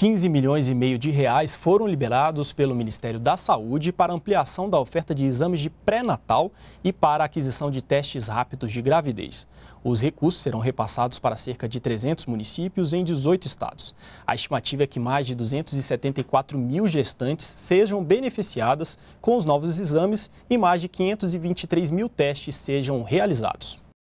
15 milhões e meio de reais foram liberados pelo Ministério da Saúde para ampliação da oferta de exames de pré-natal e para aquisição de testes rápidos de gravidez. Os recursos serão repassados para cerca de 300 municípios em 18 estados. A estimativa é que mais de 274 mil gestantes sejam beneficiadas com os novos exames e mais de 523 mil testes sejam realizados.